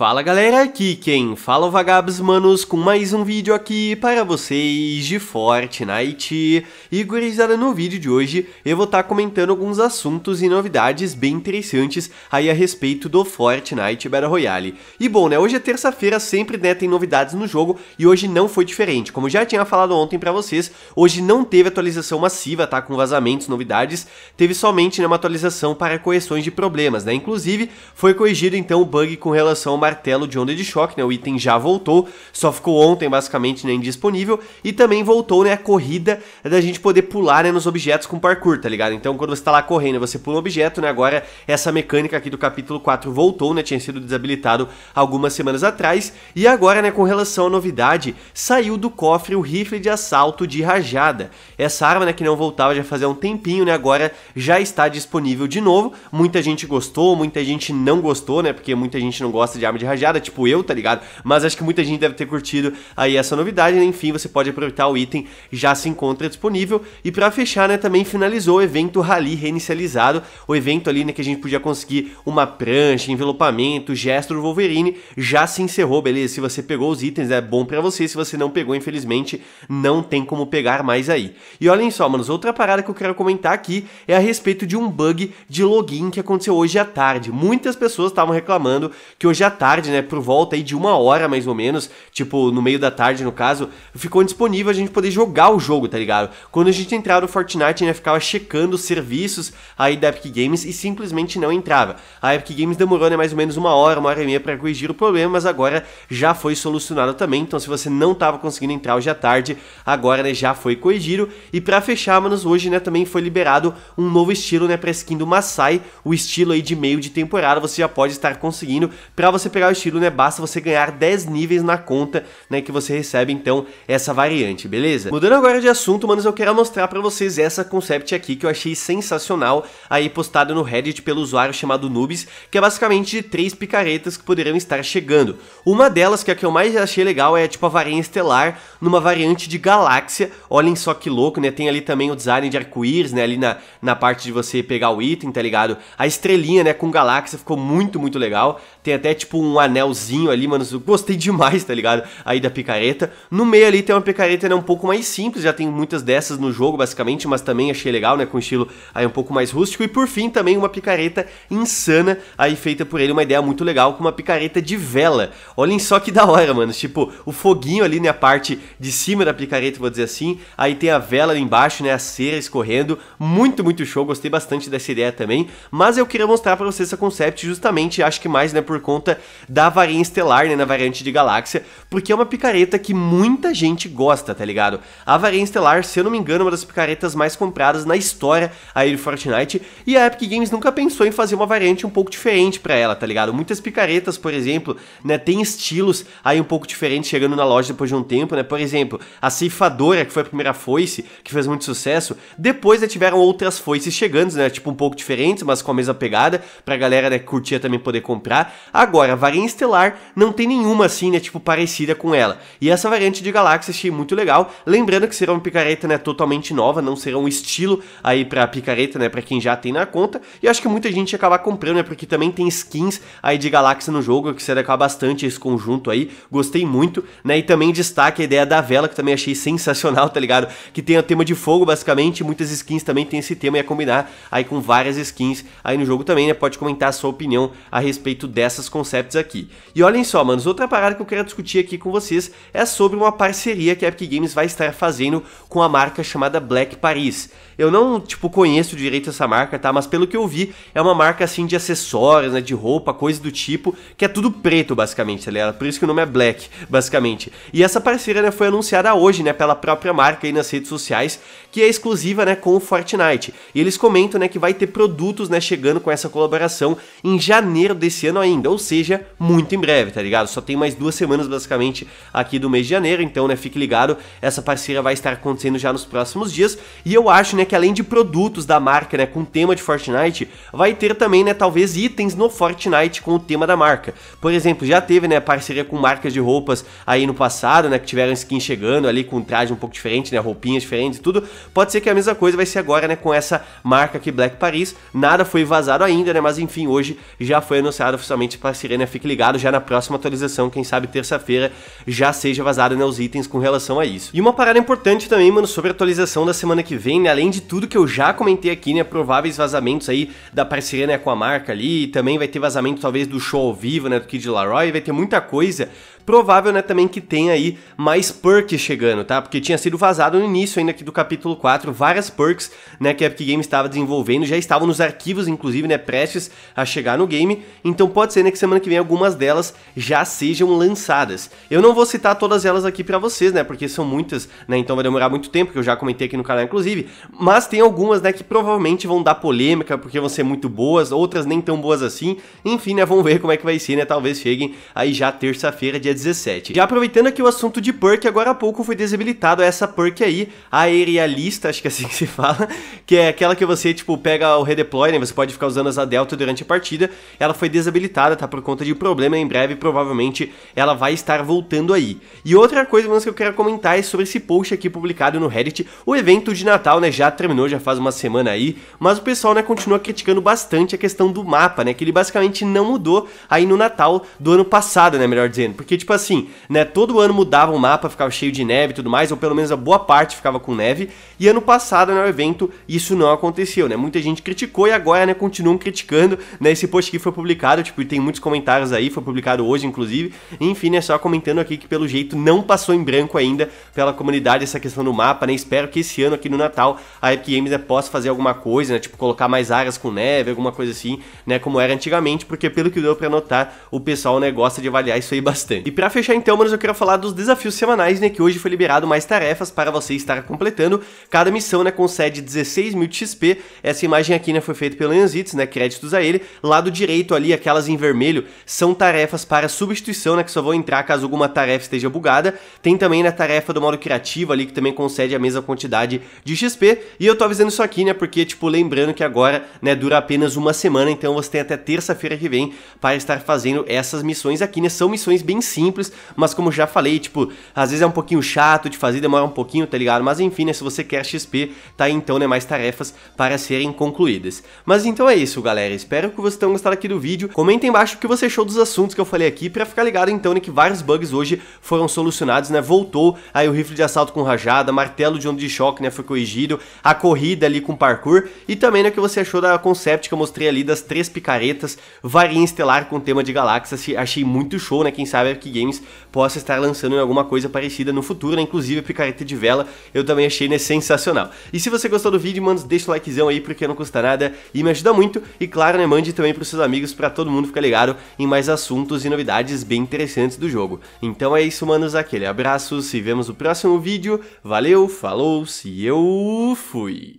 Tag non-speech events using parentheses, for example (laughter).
Fala galera, aqui quem fala é o Vagabs Manos com mais um vídeo aqui para vocês de Fortnite. E gurizada, no vídeo de hoje eu vou estar tá comentando alguns assuntos e novidades bem interessantes aí a respeito do Fortnite Battle Royale. E bom, né, hoje é terça-feira, sempre né, tem novidades no jogo e hoje não foi diferente. Como já tinha falado ontem para vocês, hoje não teve atualização massiva, tá, com vazamentos, novidades, teve somente né, uma atualização para correções de problemas, né, inclusive foi corrigido então o bug com relação ao martelo de onda de choque, né? O item já voltou, só ficou ontem basicamente né, indisponível e também voltou né, a corrida da gente poder pular né, nos objetos com parkour, tá ligado? Então quando você tá lá correndo você pula um objeto, né? Agora essa mecânica aqui do capítulo 4 voltou, né? Tinha sido desabilitado algumas semanas atrás e agora, né, com relação à novidade, saiu do cofre o rifle de assalto de rajada. Essa arma, né, que não voltava já fazia um tempinho, né? Agora já está disponível de novo. Muita gente gostou, muita gente não gostou, né? Porque muita gente não gosta de arma de rajada, tipo eu, tá ligado? Mas acho que muita gente deve ter curtido aí essa novidade, né? Enfim, você pode aproveitar o item, já se encontra disponível. E para fechar, né, também finalizou o evento Rally reinicializado, o evento ali, né, que a gente podia conseguir uma prancha, envelopamento, gesto do Wolverine, já se encerrou, beleza? Se você pegou os itens, é bom para você, se você não pegou, infelizmente, não tem como pegar mais aí. E olhem só, manos, outra parada que eu quero comentar aqui é a respeito de um bug de login que aconteceu hoje à tarde. Muitas pessoas estavam reclamando que hoje à tarde, né, por volta aí de uma hora mais ou menos, tipo no meio da tarde no caso, ficou disponível a gente poder jogar o jogo, tá ligado? Quando a gente entrava no Fortnite, ainda né, ficava checando os serviços aí da Epic Games e simplesmente não entrava. A Epic Games demorou né, mais ou menos uma hora, uma hora e meia para corrigir o problema, mas agora já foi solucionado também. Então se você não tava conseguindo entrar hoje à tarde, agora né, já foi corrigido. E para fechar, manos, hoje né, também foi liberado um novo estilo né, para skin do Masai, o estilo aí de meio de temporada, você já pode estar conseguindo para você pegar o estilo, né, basta você ganhar 10 níveis na conta, né, que você recebe, então, essa variante, beleza? Mudando agora de assunto, manos, eu quero mostrar pra vocês essa concept aqui que eu achei sensacional, aí postada no Reddit pelo usuário chamado Nubes, que é basicamente de três picaretas que poderão estar chegando. Uma delas, que é a que eu mais achei legal, é tipo a varinha estelar, numa variante de galáxia. Olhem só que louco, né? Tem ali também o design de arco-íris, né? Ali na, na parte de você pegar o item, tá ligado? A estrelinha, né? Com galáxia ficou muito, muito legal. Tem até tipo um anelzinho ali, mano. Gostei demais, tá ligado? Aí da picareta. No meio ali tem uma picareta né, um pouco mais simples, já tem muitas dessas no jogo, basicamente, mas também achei legal, né? Com estilo aí um pouco mais rústico. E por fim, também uma picareta insana, aí feita por ele, uma ideia muito legal, com uma picareta de vela. Olhem só que (laughs) da hora, mano. Tipo, o foguinho ali, né? A parte de cima da picareta, vou dizer assim. Aí tem a vela ali embaixo, né? A cera escorrendo. Muito, muito show. Gostei bastante dessa ideia também. Mas eu queria mostrar para vocês essa concept justamente, acho que mais, né? Por conta da varinha estelar, né? Na variante de galáxia. Porque é uma picareta que muita gente gosta, tá ligado? A varinha estelar, se eu não me engano, é uma das picaretas mais compradas na história aí do Fortnite. E a Epic Games nunca pensou em fazer uma variante um pouco diferente para ela, tá ligado? Muitas picaretas, por exemplo, né? Tem estilos aí um pouco diferentes chegando na loja depois de um tempo, né? Por por exemplo, a ceifadora, que foi a primeira foice, que fez muito sucesso. Depois, né, tiveram outras foices chegando, né? Tipo, um pouco diferentes, mas com a mesma pegada, pra galera, né, que curtia também poder comprar. Agora, a varinha estelar não tem nenhuma, assim, né, tipo, parecida com ela. E essa variante de galáxia achei muito legal. Lembrando que será uma picareta, né, totalmente nova, não será um estilo aí pra picareta, né, pra quem já tem na conta. E acho que muita gente acaba comprando, né, porque também tem skins aí de galáxia no jogo, que será bastante esse conjunto aí. Gostei muito, né, e também destaque a ideia da vela, que eu também achei sensacional, tá ligado? Que tem o tema de fogo, basicamente, muitas skins também tem esse tema e é combinar aí com várias skins aí no jogo também, né? Pode comentar a sua opinião a respeito dessas concepts aqui. E olhem só, manos, outra parada que eu quero discutir aqui com vocês é sobre uma parceria que a Epic Games vai estar fazendo com a marca chamada Black Paris. Eu não, tipo, conheço direito essa marca, tá? Mas pelo que eu vi, é uma marca, assim, de acessórios, né? De roupa, coisa do tipo, que é tudo preto, basicamente, tá ligado? Por isso que o nome é Black, basicamente. E essa parceria, né, foi anunciada hoje, né, pela própria marca aí nas redes sociais, que é exclusiva, né, com o Fortnite. E eles comentam, né, que vai ter produtos, né, chegando com essa colaboração em janeiro desse ano ainda, ou seja, muito em breve, tá ligado? Só tem mais duas semanas basicamente aqui do mês de janeiro, então, né, fique ligado, essa parceria vai estar acontecendo já nos próximos dias. E eu acho, né, que além de produtos da marca, né, com tema de Fortnite, vai ter também, né, talvez itens no Fortnite com o tema da marca. Por exemplo, já teve, né, parceria com marcas de roupas aí no passado, né, que tiveram skin chegando ali com um traje um pouco diferente, né? Roupinhas diferentes e tudo. Pode ser que a mesma coisa vai ser agora, né? Com essa marca aqui, Black Paris. Nada foi vazado ainda, né? Mas enfim, hoje já foi anunciado oficialmente para a Sirena. Fique ligado, já na próxima atualização, quem sabe terça-feira, já seja vazado né, os itens com relação a isso. E uma parada importante também, mano, sobre a atualização da semana que vem, né? Além de tudo que eu já comentei aqui, né? Prováveis vazamentos aí da parceria né, com a marca ali. também vai ter vazamento, talvez, do show ao vivo, né? Do Kid Laroi. Vai ter muita coisa. Provável, né, também que tenha aí mais perks chegando, tá? Porque tinha sido vazado no início ainda aqui do capítulo 4, várias perks, né, que a Epic Games estava desenvolvendo, já estavam nos arquivos, inclusive, né, prestes a chegar no game, então pode ser, né, que semana que vem algumas delas já sejam lançadas. Eu não vou citar todas elas aqui para vocês, né, porque são muitas, né, então vai demorar muito tempo, que eu já comentei aqui no canal, inclusive, mas tem algumas, né, que provavelmente vão dar polêmica, porque vão ser muito boas, outras nem tão boas assim, enfim, né, vamos ver como é que vai ser, né, talvez cheguem aí já terça-feira, dia 17. Já aproveitando aqui o assunto de perks, perk agora há pouco foi desabilitado essa perk aí, aerialista, acho que é assim que se fala, que é aquela que você, tipo, pega o redeploy, né? Você pode ficar usando asa delta durante a partida. Ela foi desabilitada, tá? Por conta de problema em breve, provavelmente ela vai estar voltando aí. E outra coisa, menos que eu quero comentar é sobre esse post aqui publicado no Reddit. O evento de Natal, né, já terminou, já faz uma semana aí, mas o pessoal, né, continua criticando bastante a questão do mapa, né? Que ele basicamente não mudou aí no Natal do ano passado, né, melhor dizendo. Porque, tipo assim, né, todo ano mudava o mapa, ficava cheio de neve e tudo mais, ou pelo menos a boa parte ficava com neve. E ano passado, no né, evento, isso não aconteceu, né? Muita gente criticou e agora, né, continuam criticando, né? Esse post que foi publicado, tipo, tem muitos comentários aí, foi publicado hoje, inclusive. Enfim, né, só comentando aqui que pelo jeito não passou em branco ainda pela comunidade essa questão do mapa, né? Espero que esse ano aqui no Natal a Epic Games né, possa fazer alguma coisa, né? Tipo, colocar mais áreas com neve, alguma coisa assim, né? Como era antigamente, porque pelo que deu pra notar, o pessoal, né, gosta de avaliar isso aí bastante. E para fechar então, mas eu quero falar dos desafios semanais né, que hoje foi liberado mais tarefas para você estar completando. Cada missão, né, concede 16 mil de XP. Essa imagem aqui, né, foi feita pelo Yanzitsu, né, créditos a ele. Lado direito ali, aquelas em vermelho, são tarefas para substituição, né, que só vão entrar caso alguma tarefa esteja bugada. Tem também, né, tarefa do modo criativo ali, que também concede a mesma quantidade de XP. E eu tô avisando isso aqui, né, porque, tipo, lembrando que agora, né, dura apenas uma semana, então você tem até terça-feira que vem para estar fazendo essas missões aqui, né, são missões bem simples, mas como já falei, tipo, às às vezes é um pouquinho chato de fazer, demora um pouquinho, tá ligado? Mas enfim, né, se você quer XP, tá aí então, né, mais tarefas para serem concluídas. Mas então é isso, galera. Espero que vocês tenham gostado aqui do vídeo. Comenta embaixo o que você achou dos assuntos que eu falei aqui, pra ficar ligado então, né, que vários bugs hoje foram solucionados, né? Voltou aí o rifle de assalto com rajada, martelo de onda de choque, né, foi corrigido, a corrida ali com parkour e também, né, o que você achou da concept que eu mostrei ali das três picaretas, varinha estelar com tema de galáxias. Achei muito show, né? Quem sabe a Epic Games possa estar lançando alguma coisa para parecida no futuro, né? Inclusive a picareta de vela eu também achei né, sensacional. E se você gostou do vídeo, mano, deixa o likezão aí porque não custa nada e me ajuda muito. E claro, né, mande também pros seus amigos para todo mundo ficar ligado em mais assuntos e novidades bem interessantes do jogo. Então é isso, manos, aquele abraço, se vemos no próximo vídeo. Valeu, falou, se eu fui!